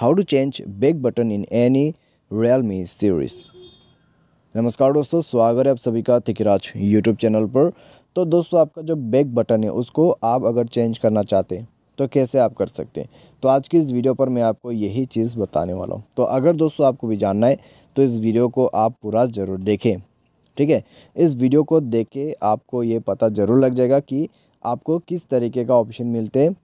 how to change back button in any Realme series नमस्कार दोस्तों स्वागत है आप सभी का थिकराज यूट्यूब चैनल पर तो दोस्तों आपका जो बैक बटन है उसको आप अगर चेंज करना चाहते हैं तो कैसे आप कर सकते हैं तो आज की इस वीडियो पर मैं आपको यही चीज़ बताने वाला हूँ तो अगर दोस्तों आपको भी जानना है तो इस वीडियो को आप पूरा ज़रूर देखें ठीक है इस वीडियो को देख के आपको ये पता ज़रूर लग जाएगा कि आपको किस तरीके का ऑप्शन मिलते हैं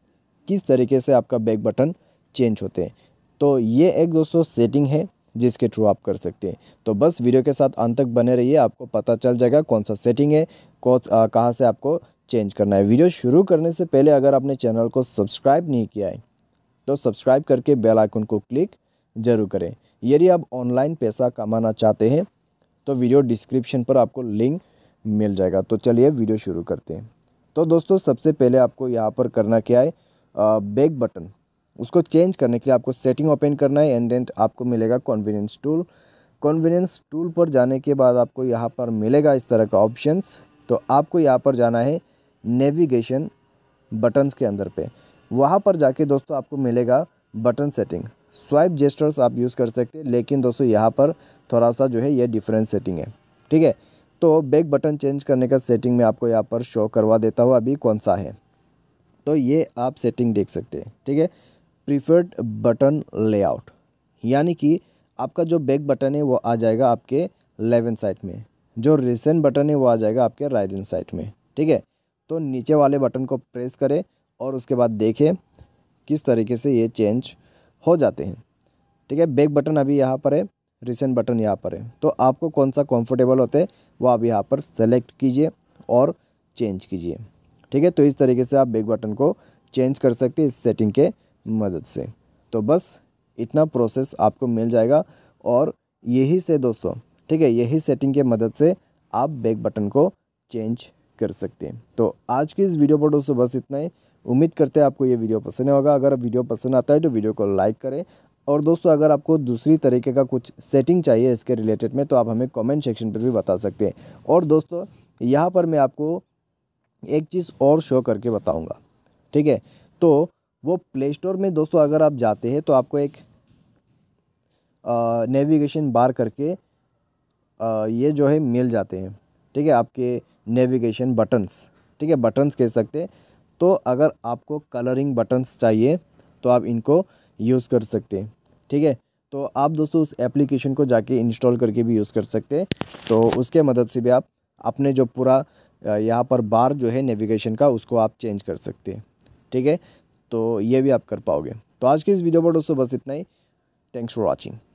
किस तरीके से आपका बैक बटन चेंज होते हैं तो ये एक दोस्तों सेटिंग है जिसके थ्रू आप कर सकते हैं तो बस वीडियो के साथ अंत तक बने रहिए आपको पता चल जाएगा कौन सा सेटिंग है कौन कहाँ से आपको चेंज करना है वीडियो शुरू करने से पहले अगर आपने चैनल को सब्सक्राइब नहीं किया है तो सब्सक्राइब करके बेल आइकन को क्लिक जरूर करें यदि आप ऑनलाइन पैसा कमाना चाहते हैं तो वीडियो डिस्क्रिप्शन पर आपको लिंक मिल जाएगा तो चलिए वीडियो शुरू करते हैं तो दोस्तों सबसे पहले आपको यहाँ पर करना क्या है बैक बटन उसको चेंज करने के लिए आपको सेटिंग ओपन करना है एंड देन आपको मिलेगा कॉन्वीनियंस टूल कॉन्वीनियंस टूल पर जाने के बाद आपको यहाँ पर मिलेगा इस तरह का ऑप्शंस तो आपको यहाँ पर जाना है नेविगेशन बटन्स के अंदर पे वहाँ पर जाके दोस्तों आपको मिलेगा बटन सेटिंग स्वाइप जेस्टर्स आप यूज़ कर सकते हैं लेकिन दोस्तों यहाँ पर थोड़ा सा जो है ये डिफरेंस सेटिंग है ठीक है तो बैक बटन चेंज करने का सेटिंग में आपको यहाँ पर शो करवा देता हूँ अभी कौन सा है तो ये आप सेटिंग देख सकते हैं ठीक है प्रीफर्ड बटन लेआउट यानी कि आपका जो बैक बटन है वो आ जाएगा आपके लेवन साइड में जो रिसेंट बटन है वो आ जाएगा आपके राइट हैंड साइड में ठीक है तो नीचे वाले बटन को प्रेस करें और उसके बाद देखें किस तरीके से ये चेंज हो जाते हैं ठीक है बैक बटन अभी यहाँ पर है रिसेंट बटन यहाँ पर है तो आपको कौन सा कंफर्टेबल होता है वो आप यहाँ पर सेलेक्ट कीजिए और चेंज कीजिए ठीक है तो इस तरीके से आप बैक बटन को चेंज कर सकते हैं इस सेटिंग के मदद से तो बस इतना प्रोसेस आपको मिल जाएगा और यही से दोस्तों ठीक है यही सेटिंग के मदद से आप बैक बटन को चेंज कर सकते हैं तो आज की इस वीडियो पर दोस्तों बस इतना ही उम्मीद करते हैं आपको ये वीडियो पसंद होगा अगर वीडियो पसंद आता है तो वीडियो को लाइक करें और दोस्तों अगर आपको दूसरी तरीके का कुछ सेटिंग चाहिए इसके रिलेटेड में तो आप हमें कमेंट सेक्शन पर भी बता सकते हैं और दोस्तों यहाँ पर मैं आपको एक चीज़ और शो करके बताऊँगा ठीक है तो वो प्ले स्टोर में दोस्तों अगर आप जाते हैं तो आपको एक नेविगेशन बार करके आ, ये जो है मिल जाते हैं ठीक है आपके नेविगेशन बटन्स ठीक है बटन्स कह सकते तो अगर आपको कलरिंग बटन्स चाहिए तो आप इनको यूज़ कर सकते हैं ठीक है तो आप दोस्तों उस एप्लीकेशन को जाके इंस्टॉल करके भी यूज़ कर सकते हैं तो उसके मदद से भी आप अपने जो पूरा यहाँ पर बार जो है नेविगेशन का उसको आप चेंज कर सकते हैं ठीक है तो ये भी आप कर पाओगे तो आज के इस वीडियो पर दोस्तों बस इतना ही थैंक्स फॉर वॉचिंग